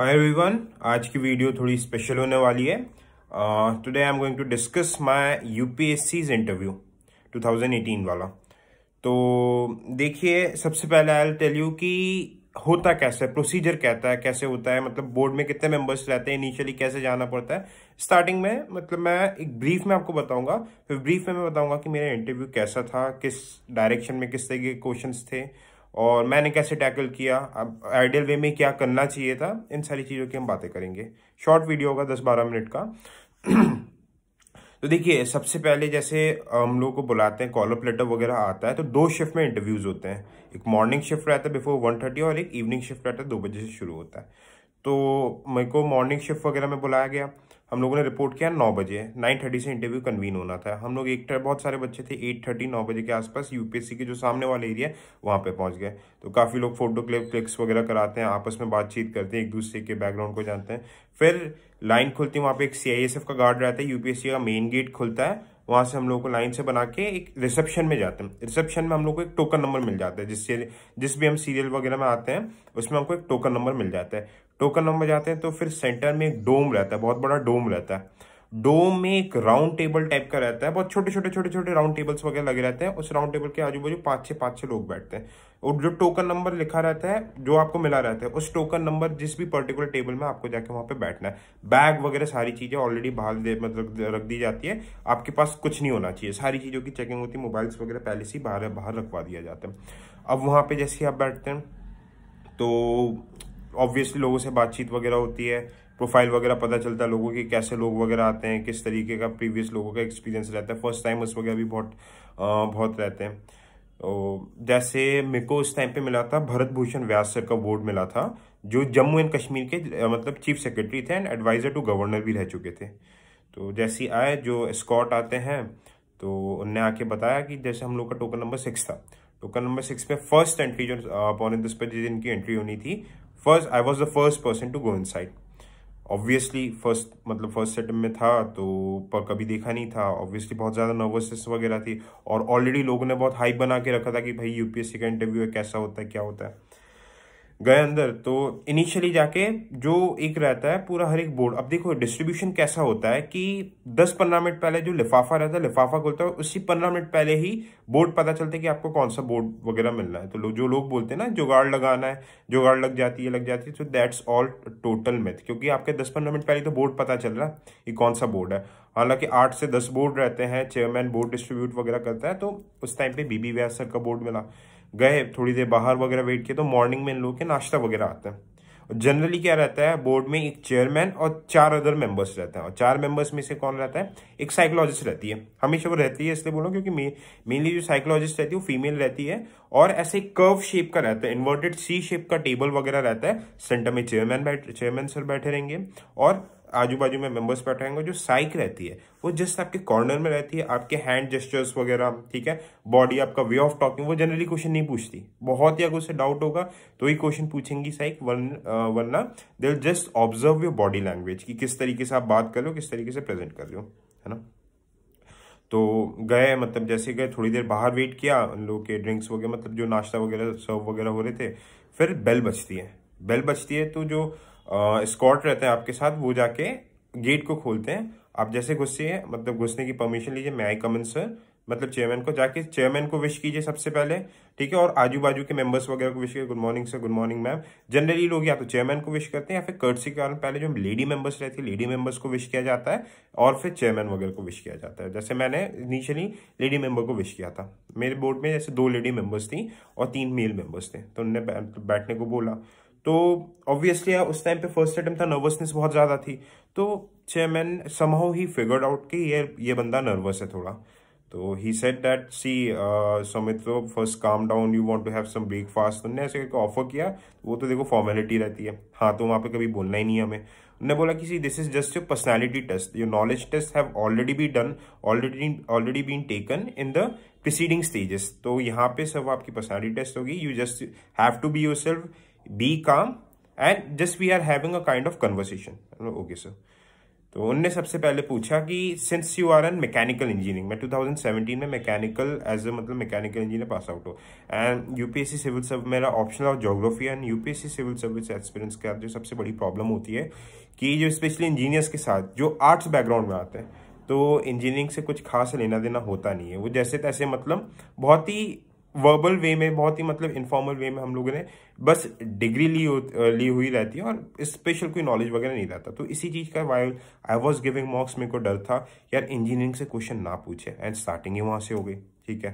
hi everyone आज की video थोड़ी स्पेशल होने वाली है today I am going to discuss my UPSC's interview 2018 वाला तो देखिए सबसे पहले आई टेल यू कि होता कैसे है प्रोसीजर कहता है कैसे होता है मतलब बोर्ड में कितने मेंबर्स रहते हैं इनिशियली कैसे जाना पड़ता है स्टार्टिंग में मतलब मैं एक ब्रीफ में आपको बताऊंगा फिर ब्रीफ में मैं बताऊंगा कि मेरा इंटरव्यू कैसा था किस डायरेक्शन में किस तरह के क्वेश्चंस थे और मैंने कैसे टैकल किया अब आइडियल वे में क्या करना चाहिए था इन सारी चीज़ों की हम बातें करेंगे शॉर्ट वीडियो होगा दस बारह मिनट का तो देखिए सबसे पहले जैसे हम लोगों को बुलाते हैं कॉलर लेटर वगैरह आता है तो दो शिफ्ट में इंटरव्यूज़ होते हैं एक मॉर्निंग शिफ्ट रहता है बिफोर वन थर्टी और एक इवनिंग शिफ्ट रहता है दो बजे से शुरू होता है तो मेरे को मॉर्निंग शिफ्ट वगैरह में बुलाया गया हम लोगों ने रिपोर्ट किया नौ बजे नाइन थर्टी से इंटरव्यू कन्वीन होना था हम लोग एक टाइम बहुत सारे बच्चे थे एट थर्टी नौ बजे के आसपास यूपीएससी के जो सामने वाले एरिया है वहाँ पे पहुँच गए तो काफ़ी लोग फोटो क्लिप क्लिक्स वगैरह कराते हैं आपस में बातचीत करते हैं एक दूसरे के बैकग्राउंड को जानते हैं फिर लाइन खुलती है वहाँ पे एक सी का गार्ड रहता है यूपीएससी का मेन गेट खुलता है वहाँ से हम लोग को लाइन से बना के एक रिसेप्शन में जाते हैं रिसेप्शन में हम लोग को एक टोकन नंबर मिल जाता है जिससे जिस भी हम सीरियल वगैरह में आते हैं उसमें हमको एक टोकन नंबर मिल जाता है टोकन नंबर जाते हैं तो फिर सेंटर में एक डोम रहता है बहुत बड़ा डोम रहता है डोम में एक राउंड टेबल टाइप का रहता है बहुत छोटे छोटे छोटे छोटे राउंड टेबल्स वगैरह लगे रहते हैं उस राउंड टेबल के आजू बाजू पाँच छः पाँच छः लोग बैठते हैं और जो टोकन नंबर लिखा रहता है जो आपको मिला रहता है उस टोकन नंबर जिस भी पर्टिकुलर टेबल में आपको जाके वहाँ पे बैठना है बैग वगैरह सारी चीज़ें ऑलरेडी बाहर दे मतलब रख दी जाती है आपके पास कुछ नहीं होना चाहिए सारी चीज़ों की चेकिंग होती है मोबाइल्स वगैरह पहले से बाहर बाहर रखवा दिया जाता है अब वहाँ पर जैसे आप बैठते हैं तो ऑब्वियसली लोगों से बातचीत वगैरह होती है प्रोफाइल वगैरह पता चलता है लोगों के कैसे लोग वगैरह आते हैं किस तरीके का प्रीवियस लोगों का एक्सपीरियंस रहता है फर्स्ट टाइम उस वगैरह भी बहुत आ, बहुत रहते हैं तो जैसे मेरे को उस टाइम पे मिला था भरत भूषण व्यास सर का बोर्ड मिला था जो जम्मू एंड कश्मीर के मतलब चीफ सेक्रेटरी थे एंड एडवाइज़र टू गवर्नर भी रह चुके थे तो जैसे आए जो स्कॉट आते हैं तो उनने आके बताया कि जैसे हम लोग का टोकन नंबर सिक्स था टोकन नंबर सिक्स में फर्स्ट एंट्री जो अपॉन दिस पर जिनकी एंट्री होनी थी first I was the first person to go inside obviously first मतलब फर्स्ट सेटअप में था तो पर कभी देखा नहीं था ऑब्वियसली बहुत ज़्यादा नर्वसनेस वगैरह थी और ऑलरेडी लोगों ने बहुत हाइप बना के रखा था कि भाई यूपीएससी का इंटरव्यू है कैसा होता है क्या होता है गए अंदर तो इनिशियली जाके जो एक रहता है पूरा हर एक बोर्ड अब देखो डिस्ट्रीब्यूशन कैसा होता है कि 10-15 मिनट पहले जो लिफाफा रहता है लिफाफा खोलता है उसी 15 मिनट पहले ही बोर्ड पता चलता है कि आपको कौन सा बोर्ड वगैरह मिलना है तो लो, जो लोग बोलते हैं ना जुगाड़ लगाना है जुगाड़ लग जाती है लग जाती है तो दैट्स ऑल टोटल मिथ क्योंकि आपके दस पंद्रह मिनट पहले तो बोर्ड पता चल रहा है कि कौन सा बोर्ड है हालांकि आठ से दस बोर्ड रहते हैं चेयरमैन बोर्ड डिस्ट्रीब्यूट वगैरह करता है तो उस टाइम पे बीबी व्यास सर का बोर्ड मिला गए थोड़ी देर बाहर वगैरह वेट किया तो मॉर्निंग में इन लोग के नाश्ता वगैरह आता है और जनरली क्या रहता है बोर्ड में एक चेयरमैन और चार अदर मेंबर्स रहते हैं और चार मेंबर्स में से कौन रहता है एक साइकोलॉजिस्ट रहती है हमेशा वो रहती है इसलिए बोलो क्योंकि मेनली जो साइकोलॉजिस्ट रहती है वो फीमेल रहती है और ऐसे कर्व शेप का रहता है इन्वर्टेड सी शेप का टेबल वगैरह रहता है सेंटर में चेयरमैन बैठ चेयरमैन सर बैठे रहेंगे और आजू बाजू में मेंबर्स बैठे होंगे जो साइक रहती है वो जस्ट आपके कॉर्नर में रहती है आपके हैंड जेस्टर्स वगैरह ठीक है बॉडी आपका वे ऑफ टॉकिंग वो जनरली क्वेश्चन नहीं पूछती बहुत ही अगर उससे डाउट होगा तो ही क्वेश्चन पूछेंगी साइक वन वरना they just observe your body language कि किस तरीके से आप बात कर रहे हो किस तरीके से प्रेजेंट कर रहे हो है ना तो गए मतलब जैसे गए थोड़ी देर बाहर वेट किया उन लोग के ड्रिंक्स वगैरह मतलब जो नाश्ता वगैरह सर्व वगैरह हो रहे थे फिर बेल बचती है बेल बचती है तो जो स्कॉट रहते हैं आपके साथ वो जाके गेट को खोलते हैं आप जैसे घुसिए मतलब घुसने की परमिशन लीजिए मैं आई कमन सर मतलब चेयरमैन को जाके चेयरमैन को विश कीजिए सबसे पहले ठीक है और आजू बाजू के मेंबर्स वगैरह को विश कीजिए good morning sir good morning ma'am generally लोग या तो चेयरमैन को विश करते हैं या फिर कर्टसी के कारण पहले जो लेडी मेंबर्स रहती है लेडी मेंबर्स को विश किया जाता है और फिर चेयरमैन वगैरह को विश किया जाता है जैसे मैंने इनिशियली लेडी मेंबर को विश किया था मेरे बोर्ड में जैसे दो लेडी मेंबर्स थी और तीन मेल मेंबर्स थे तो उनने बैठने को बोला तो ऑब्वियसली उस टाइम पे फर्स्ट अटैम्प्ट था नर्वसनेस बहुत ज़्यादा थी तो चेयरमैन समहाउ ही फिगर्ड आउट कि ये ये बंदा नर्वस है थोड़ा तो he said that see Saumitra first calm down you want to have some breakfast उनने ऐसे करके ऑफर किया वो तो देखो फॉर्मेलिटी रहती है हाँ तो वहाँ पे कभी बोलना ही नहीं है हमें उन्होंने बोला कि see this is just your personality test your knowledge test have already be done already already been taken in the preceding stages तो यहाँ पे सब आपकी पर्सनैलिटी टेस्ट होगी you just have to be yourself be calm and just we are having a kind of conversation okay sir तो उनने सबसे पहले पूछा कि since you are an mechanical engineering मैं 2017 में मैकेनिकल एज ए मतलब मैकेनिकल इंजीनियर पास आउट हो एंड यूपीएससी सिविल सर्विस मेरा ऑप्शनल और geography and UPSC civil service experience के जो सबसे बड़ी प्रॉब्लम होती है कि जो स्पेशली इंजीनियर्स के साथ जो आर्ट्स बैकग्राउंड में आते हैं तो इंजीनियरिंग से कुछ खास लेना देना होता नहीं है वो जैसे तैसे मतलब बहुत ही वर्बल वे में बहुत ही मतलब इनफॉर्मल वे में हम लोगों ने बस डिग्री ली ली हुई रहती है और स्पेशल कोई नॉलेज वगैरह नहीं रहता तो इसी चीज़ का while I was giving mocks मेरे को डर था यार इंजीनियरिंग से क्वेश्चन ना पूछे एंड स्टार्टिंग ही वहाँ से हो गई ठीक है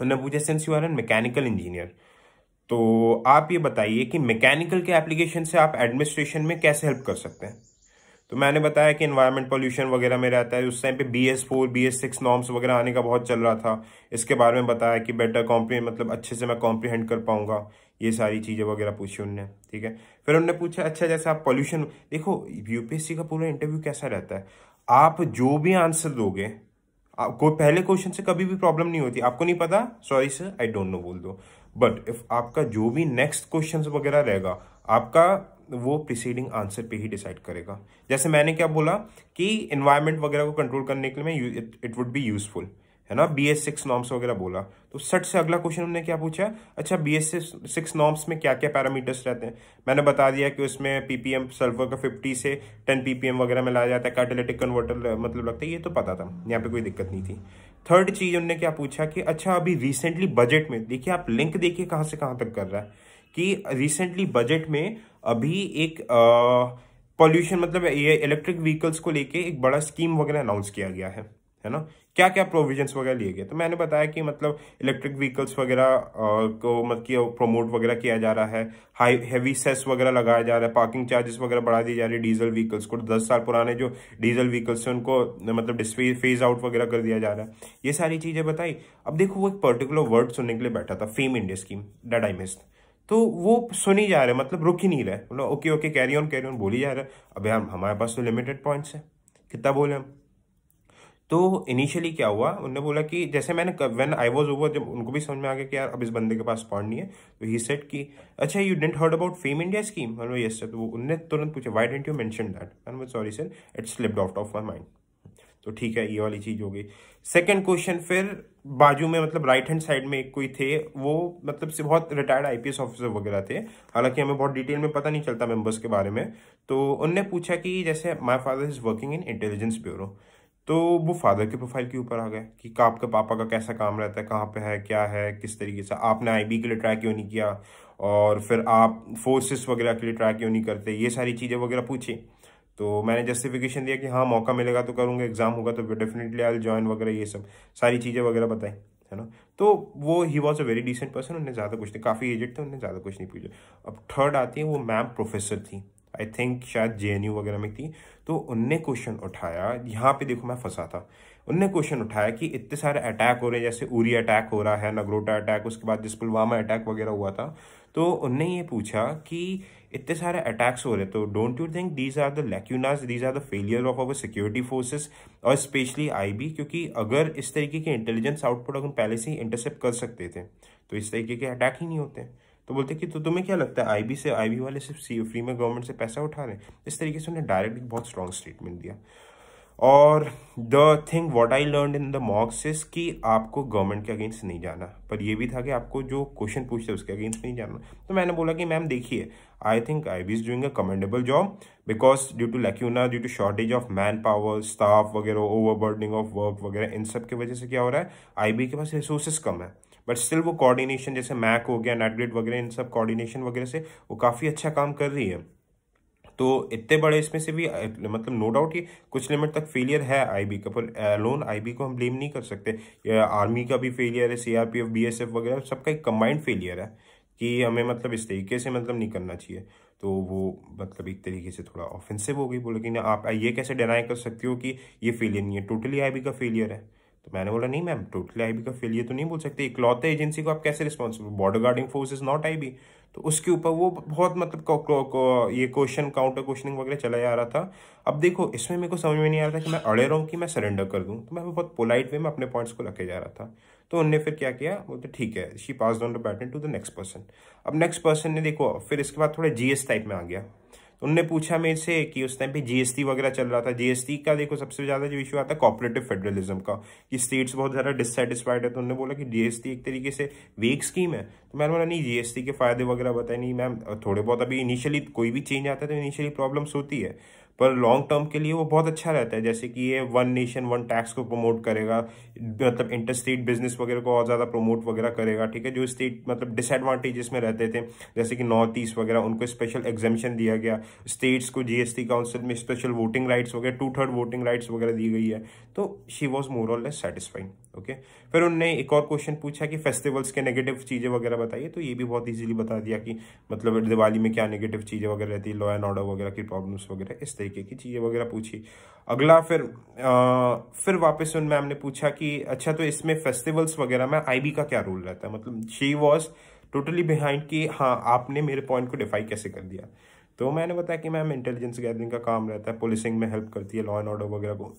उन्होंने पूछा since you are an mechanical engineer तो आप ये बताइए कि मैकेनिकल के एप्लीकेशन से आप एडमिनिस्ट्रेशन में कैसे हेल्प कर सकते हैं तो मैंने बताया कि इन्वायरमेंट पोल्यूशन वगैरह में रहता है उस टाइम पे B S four B S six norms वगैरह आने का बहुत चल रहा था इसके बारे में बताया कि बेटर कॉम्प्री मतलब अच्छे से मैं कॉम्प्रीहेंड कर पाऊंगा ये सारी चीज़ें वगैरह पूछी उनने ठीक है फिर उनने पूछा अच्छा जैसे आप पॉल्यूशन देखो यूपीएससी का पूरा इंटरव्यू कैसा रहता है आप जो भी आंसर दोगे आपको पहले क्वेश्चन से कभी भी प्रॉब्लम नहीं होती आपको नहीं पता sorry sir I don't know बोल दो बट इफ आपका जो भी नेक्स्ट क्वेश्चन वगैरह रहेगा आपका वो प्रिसीडिंग आंसर पे ही डिसाइड करेगा जैसे मैंने क्या बोला कि इन्वायरमेंट वगैरह को कंट्रोल करने के लिए इट वुड बी यूजफुल है ना बी एस सिक्स नॉर्म्स वगैरह बोला तो सट से अगला क्वेश्चन उन्होंने क्या पूछा अच्छा बी एस सिक्स नॉर्म्स में क्या क्या पैरामीटर्स रहते हैं मैंने बता दिया कि उसमें पीपीएम सल्फर का फिफ्टी से टेन पीपीएम वगैरह में लाया जाता है कैटेलेटिक कन्वर्टर मतलब लगता है ये तो पता था यहाँ पे कोई दिक्कत नहीं थी थर्ड चीज उनने क्या पूछा कि अच्छा अभी रिसेंटली बजट में देखिए आप लिंक देखिए कहाँ से कहाँ तक कर रहा है कि रिसेंटली बजट में अभी एक पॉल्यूशन मतलब ये इलेक्ट्रिक व्हीकल्स को लेके एक बड़ा स्कीम वगैरह अनाउंस किया गया है है ना क्या क्या प्रोविजंस वगैरह लिए गए तो मैंने बताया कि मतलब इलेक्ट्रिक व्हीकल्स वगैरह को मतलब प्रमोट वगैरह किया जा रहा है हाई हैवी सेस वगैरह लगाया जा रहा है पार्किंग चार्जेस वगैरह बढ़ा दी जा रही है डीजल व्हीकल्स को दस साल पुराने जो डीजल व्हीकल्स हैं उनको मतलब डिस्फे फेज आउट वगैरह कर दिया जा रहा है ये सारी चीज़ें बताई अब देखो वो एक पर्टिकुलर वर्ड सुनने के लिए बैठा था FAME India scheme that I missed तो वो सुनी जा रहे मतलब रुक ही नहीं रहे मतलब okay okay carry on carry on बोली जा रहा है अब यार हमारे पास तो लिमिटेड पॉइंट्स है कितना बोले हम तो इनिशियली क्या हुआ उनने बोला कि जैसे मैंने व्हेन आई वाज ओवर जब उनको भी समझ में आ गया कि यार अब इस बंदे के पास पॉइंट नहीं है तो ही सेट कि अच्छा you didn't heard about FAME India scheme मतलब यस सर तो उनने तुरंत पूछा why didn't you mention that sorry sir it slipped out of my mind तो ठीक है ये वाली चीज हो गई सेकेंड क्वेश्चन फिर बाजू में मतलब राइट हैंड साइड में एक कोई थे वो मतलब से बहुत रिटायर्ड आईपीएस ऑफिसर वगैरह थे हालांकि हमें बहुत डिटेल में पता नहीं चलता मेंबर्स के बारे में तो उनने पूछा कि जैसे my father is working in Intelligence Bureau तो वो फादर के प्रोफाइल के ऊपर आ गए कि आपके पापा का कैसा काम रहता है कहाँ पे है क्या है किस तरीके से आपने आईबी के लिए ट्राई क्यों नहीं किया और फिर आप फोर्सेस वगैरह के लिए ट्राई क्यों नहीं करते ये सारी चीज़ें वगैरह पूछी तो मैंने जस्टिफिकेशन दिया कि हाँ मौका मिलेगा तो करूँगा एग्ज़ाम होगा तो डेफिनेटली आई ज्वाइन वगैरह ये सब सारी चीज़ें वगैरह बताएं है ना तो वो he was a very decent person उन्हें ज़्यादा कुछ नहीं काफ़ी एजेड थे उन्हें ज़्यादा कुछ नहीं पूछा अब थर्ड आती है वो मैम प्रोफेसर थी आई थिंक शायद जे वगैरह में थी तो उनने क्वेश्चन उठाया यहाँ पे देखो मैं फंसा था उनने क्वेश्चन उठाया कि इतने सारे अटैक हो रहे हैं जैसे उरी अटैक हो रहा है नगरोटा अटैक उसके बाद जिस पुलवामा अटैक वगैरह हुआ था तो उनने ये पूछा कि इतने सारे अटैक्स हो रहे तो don't you think these are the lacunas these are the failure of our security forces और स्पेशली आईबी क्योंकि अगर इस तरीके के इंटेलिजेंस आउटपुट अगर पहले से ही इंटरसेप्ट कर सकते थे तो इस तरीके के अटैक ही नहीं होते तो बोलते कि तो तुम्हें क्या लगता है आईबी से आईबी वाले सिर्फ फ्री में गवर्नमेंट से पैसा उठा रहे हैं इस तरीके से उन्हें डायरेक्ट बहुत स्ट्रॉन्ग स्टेटमेंट दिया और the thing what I learn in the mocks is कि आपको गवर्नमेंट के अगेंस्ट नहीं जाना पर ये भी था कि आपको जो क्वेश्चन पूछते उसके अगेंस्ट नहीं जाना तो मैंने बोला कि मैम देखिए I think IB is doing a commendable job because due to lacuna due to shortage of man power staff वगैरह ओवरबर्डनिंग ऑफ वर्क वगैरह इन सब की वजह से क्या हो रहा है आई बी के पास रिसोर्सेज कम है बट स्टिल वो कोऑर्डिनेशन जैसे मैक हो गया नेटग्रेड वगैरह इन सब कोऑर्डिनेशन वगैरह से वो काफ़ी अच्छा काम कर रही है तो इतने बड़े इसमें से भी मतलब नो डाउट ये कुछ लिमिट तक फेलियर है आईबी का पर लोन uh, आईबी को हम ब्लेम नहीं कर सकते आर्मी का भी फेलियर है सीआरपीएफ बीएसएफ वगैरह सबका एक कंबाइंड फेलियर है कि हमें मतलब इस तरीके से मतलब नहीं करना चाहिए तो वो मतलब एक तरीके से थोड़ा ऑफेंसिव हो गई बोले कि आप uh, ये कैसे डिनाई कर सकती हो कि ये फेलियर नहीं है टोटली बी का फेलियर है तो मैंने बोला नहीं मैम टोटली आईबी का फेलियर तो नहीं बोल सकते इकलौते एजेंसी को आप कैसे responsible border guarding force is not IB तो उसके ऊपर वो बहुत मतलब को, को, को, ये क्वेश्चन काउंटर क्वेश्चनिंग वगैरह चला जा रहा था अब देखो इसमें मेरे को समझ में नहीं आ रहा था कि मैं अड़े रहूँ कि मैं सरेंडर कर दूँ तो मैं बहुत पोलाइट वे में अपने पॉइंट्स को रखे जा रहा था तो उनने फिर क्या किया बोलते ठीक है she passed on the baton to the next person अब नेक्स्ट पर्सन ने देखो फिर इसके बाद थोड़ा जीएस टाइप में आ गया उनने पूछा मेरे से कि उस टाइम पे जीएसटी वगैरह चल रहा था जीएसटी का देखो सबसे ज़्यादा जो इशू आता है कॉपरेटिव फेडरलिज्म का कि स्टेट्स बहुत ज़्यादा डिससेटिस्फाइड है तो उन्होंने बोला कि जीएसटी एक तरीके से वेक स्कीम है तो मैंने बोला नहीं जीएसटी के फायदे वगैरह बताए नहीं मैम थोड़े बहुत अभी इनिशियली कोई भी चेंज आता है तो इनिशियली प्रॉब्लम्स होती है पर लॉन्ग टर्म के लिए वो बहुत अच्छा रहता है जैसे कि ये वन नेशन वन टैक्स को प्रमोट करेगा मतलब इंटर स्टेट बिजनेस वगैरह को और ज़्यादा प्रमोट वगैरह करेगा ठीक है जो स्टेट मतलब डिसएडवांटेजेस में रहते थे जैसे कि नॉर्थ ईस्ट वगैरह उनको स्पेशल एग्जामेशन दिया गया स्टेट्स को जीएसटी काउंसिल में स्पेशल वोटिंग राइट्स वगैरह टू थर्ड वोटिंग राइट्स वगैरह दी गई है तो she was more or less satisfied okay फिर उनने एक और क्वेश्चन पूछा कि फेस्टिवल्स के नेगेटिव चीज़ें वगैरह बताइए तो ये भी बहुत ईजिली बता दिया कि मतलब दिवाली में क्या नेगेटिव चीज़ें वगैरह रहती है लॉ एंड ऑर्डर वगैरह की प्रॉब्लम्स वगैरह इस तरीके की चीज़ें वगैरह पूछी अगला फिर आ, फिर वापस उन मैम ने पूछा कि अच्छा तो इसमें फेस्टिवल्स वगैरह में आईबी का क्या रोल रहता है मतलब शी वॉज टोटली बिहाइंड कि हाँ आपने मेरे पॉइंट को डिफाई कैसे कर दिया तो मैंने बताया कि मैम इंटेलिजेंस गैदरिंग का काम रहता है पुलिसिंग में हेल्प करती है लॉ एंड ऑर्डर वगैरह को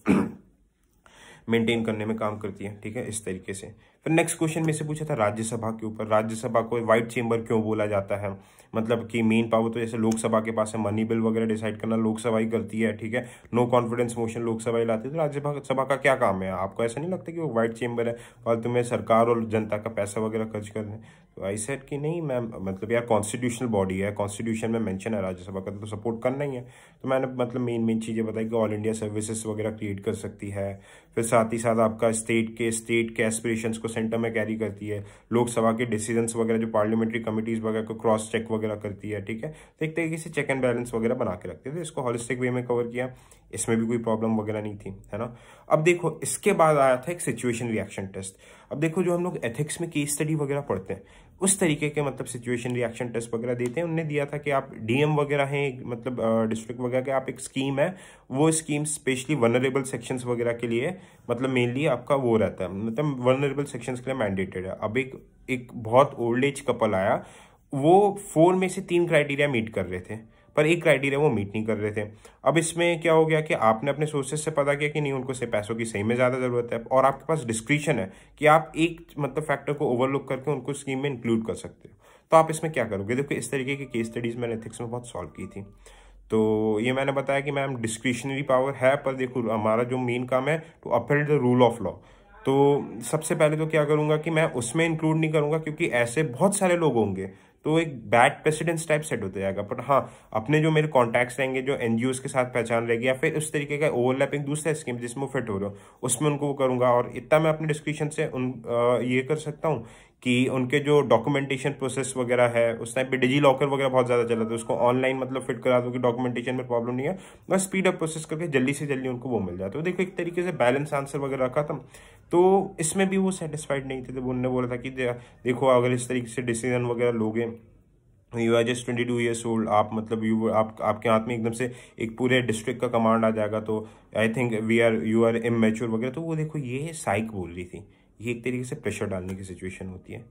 मेंटेन करने में काम करती है ठीक है इस तरीके से फिर नेक्स्ट क्वेश्चन में से पूछा था राज्यसभा के ऊपर राज्यसभा को व्हाइट चेंबर क्यों बोला जाता है मतलब कि मेन पावर तो जैसे लोकसभा के पास है मनी बिल वगैरह डिसाइड करना लोकसभा ही गलती है ठीक है नो कॉन्फिडेंस मोशन लोकसभा ही लाती है तो राज्यसभा का क्या काम है आपको ऐसा नहीं लगता कि वो व्हाइट चेंबर है और तुम्हें सरकार और जनता का पैसा वगैरह खर्च कर दें तो आई सेट कि नहीं मैम मतलब यार कॉन्स्टिट्यूशनल बॉडी है कॉन्स्टिट्यूशन में मैंशन है राज्यसभा का तो सपोर्ट तो करना ही है तो मैंने मतलब मेन मेन चीज़ें बताई कि ऑल इंडिया सर्विसेज वगैरह क्रिएट कर सकती है फिर साथ ही साथ आपका स्टेट के स्टेट के एस्पिरेशंस को सेंटर में कैरी करती है लोकसभा के डिसीजंस वगैरह जो पार्लियामेंट्री कमिटीज़ वगैरह को क्रॉस चेक वगैरह वगैरह करती है ठीक है तो एक तरीके से चेक एंड बैलेंस वगैरह बना के रखते थे तो इसको हॉलिस्टिक वे में कवर किया इसमें भी कोई प्रॉब्लम वगैरह नहीं थी है ना अब देखो इसके बाद आया था एक सिचुएशन रिएक्शन टेस्ट अब देखो जो हम लोग एथिक्स में केस स्टडी वगैरह पढ़ते हैं उस तरीके के मतलब सिचुएशन रिएक्शन टेस्ट वगैरह देते हैं उनने दिया था कि आप डीएम वगैरह हैं मतलब डिस्ट्रिक्ट वगैरह के आप एक स्कीम है वो स्कीम स्पेशली वनरेबल सेक्शंस वगैरह के लिए मतलब मेनली आपका वो रहता है मतलब वनरेबल सेक्शंस के लिए मैंडेटेड है अब एक एक बहुत ओल्ड एज कपल आया वो फोर में से तीन क्राइटेरिया मीट कर रहे थे पर एक क्राइटेरिया वो मीट नहीं कर रहे थे अब इसमें क्या हो गया कि आपने अपने सोर्सेज से पता किया कि नहीं उनको से पैसों की सही में ज़्यादा ज़रूरत है और आपके पास डिस्क्रिप्शन है कि आप एक मतलब फैक्टर को ओवरलुक करके उनको स्कीम में इंक्लूड कर सकते हो तो आप इसमें क्या करोगे देखो इस तरीके की केस स्टडीज़ मैंने एथिक्स में बहुत सॉल्व की थी तो ये मैंने बताया कि मैम डिस्क्रिशनरी पावर है पर देखो हमारा जो मेन काम है to uphold the rule of law तो सबसे पहले तो क्या करूँगा कि मैं उसमें इंक्लूड नहीं करूँगा क्योंकि ऐसे बहुत सारे लोग होंगे तो एक बैड प्रेसिडेंस टाइप सेट होता जाएगा बट हाँ अपने जो मेरे कॉन्टैक्ट्स रहेंगे जो एन के साथ पहचान रहेगी या फिर उस तरीके का ओवरलैपिंग दूसरा स्कीम जिसमें फिट हो रहा हूँ उसमें उनको वो करूँगा और इतना मैं अपने डिस्क्रिप्शन से उन आ, ये कर सकता हूँ कि उनके जो डॉक्यूमेंटेशन प्रोसेस वगैरह है उस टाइम पे डिजी लॉकर वगैरह बहुत ज़्यादा चला था उसको ऑनलाइन मतलब फिट करा दो कि डॉक्यूमेंटेशन में प्रॉब्लम नहीं है बस स्पीड अप प्रोसेस करके जल्दी से जल्दी उनको वो मिल जाता है तो देखो एक तरीके से बैलेंस आंसर वगैरह रखा था तो इसमें भी वो सेटिस्फाइड नहीं थे तो उनने बोला था कि देखो अगर इस तरीके से डिसीजन वगैरह लोगे you are just twenty two years old आप मतलब यू आप आपके हाथ में एकदम से एक पूरे डिस्ट्रिक्ट का कमांड आ जाएगा तो I think we are you are immature वगैरह तो वो देखो ये साइक बोल रही थी ये एक तरीके से प्रेशर डालने की सिचुएशन होती है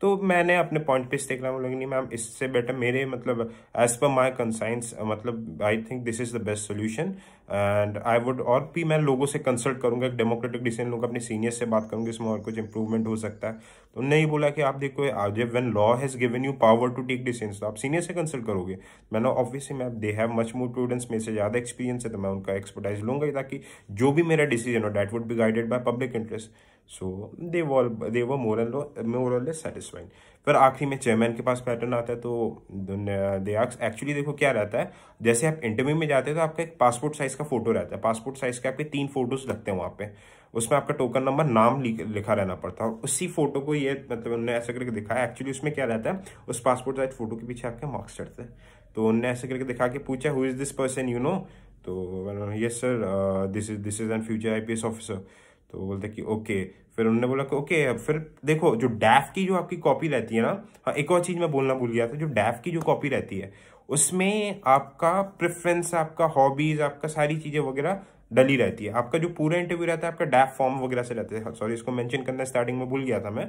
तो मैंने अपने पॉइंट पे स्टेक लाऊँ लगी नहीं मैम इससे बेटर मेरे मतलब एज पर माई कंसाइंस मतलब I think this is the best solution and I would और भी मैं लोगों से कंसल्ट करूंगा एक डेमोक्रेटिक डिसीजन लूंगा अपने सीनियर से बात करूँगी इसमें और कुछ इंप्रूवमेंट हो सकता है तो उन्होंने ही बोला कि आप देखो जब when law has given you power to take decision तो आप सीनियर से कंसल्ट करोगे मैंने obviously ma'am they have much more students मेरे से ज़्यादा एक्सपीरियंस है तो मैं उनका एक्सपर्टाइज लूंगा ताकि जो भी मेरा डिसीजन हो that would be guided by public interest so they will they were more more or less satisfied फिर आखिरी में चेयरमैन के पास पैटर्न आता है तो दे एक्चुअली देखो क्या रहता है जैसे आप इंटरव्यू में जाते हैं तो आपका एक पासपोर्ट साइज़ का फोटो रहता है पासपोर्ट साइज़ के आपके तीन फोटोज़ लगते हैं वहाँ पे उसमें आपका टोकन नंबर नाम लिखा रहना पड़ता है और उसी फोटो को ये मतलब उन्होंने ऐसा करके दिखाया एक्चुअली उसमें क्या रहता है उस पासपोर्ट साइज फोटो के पीछे आपके मार्क्स चढ़ते हैं तो उन्होंने ऐसे करके दिखा के पूछा who is this person you know तो yes sir this is this is an future I officer तो वो बोलते कि ओके फिर उन्होंने बोला कि ओके अब फिर देखो जो डैफ की जो आपकी कॉपी रहती है ना हाँ एक और चीज़ मैं बोलना भूल गया था जो डैफ की जो कॉपी रहती है उसमें आपका प्रेफरेंस आपका हॉबीज आपका सारी चीज़ें वगैरह डली रहती है आपका जो पूरा इंटरव्यू रहता है आपका डैफ फॉर्म वगैरह से रहता है हाँ, सॉरी इसको मेंशन करना स्टार्टिंग में भूल गया था मैं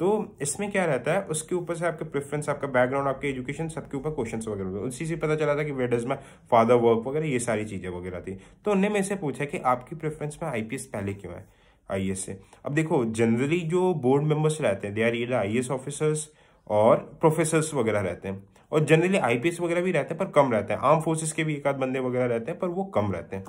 तो इसमें क्या रहता है उसके ऊपर से आपके प्रेफरेंस आपका बैकग्राउंड आपके एजुकेशन सबके ऊपर क्वेश्चन वगैरह उसी से पता चला था कि वेडर्स डज माई फादर वर्क वगैरह ये सारी चीज़ें वगैरह थी तो उनने मेरे से पूछा कि आपकी प्रेफरेंस में आई पहले क्यों है आई से अब देखो जनरली जो बोर्ड मेंबर्स रहते हैं दे आर ये आई ऑफिसर्स और प्रोफेसर्स वगैरह रहते हैं और जनरली आईपीएस वगैरह भी रहते हैं पर कम रहते हैं आर्म फोर्सेस के भी एक आध बंदे वगैरह रहते हैं पर वो कम रहते हैं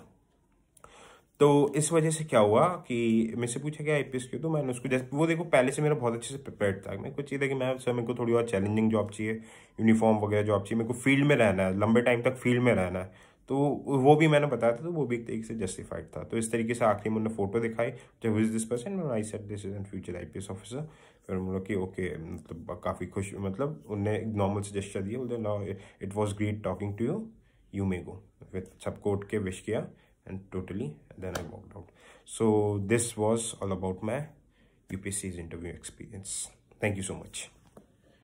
तो इस वजह से क्या हुआ कि मैं से पूछा गया आईपीएस क्यों तो मैंने उसको जैसे वो देखो पहले से मेरा बहुत अच्छे से प्रिपेयर था मेरे को चाहिए था कि मैं सर मेरे को थोड़ी और चैलेंजिंग जॉब चाहिए यूनिफॉर्म वगैरह जॉब चाहिए मेरे को फील्ड में रहना है लंबे टाइम तक फील्ड में रहना है तो वो भी मैंने बताया था तो वो भी एक तरीके से जस्टिफाइड था तो इस तरीके से आखिरी में उन्होंने फोटो दिखाई जब which this person I said this is an future I P S officer फिर हम कि ओके मतलब काफ़ी खुश मतलब उनने एक नॉर्मल सजेस्टर दिया बोलते ना it was great talking to you you may go with सबको उठ के विश किया and totally then I walk out so this was all about my U P is interview experience thank you so much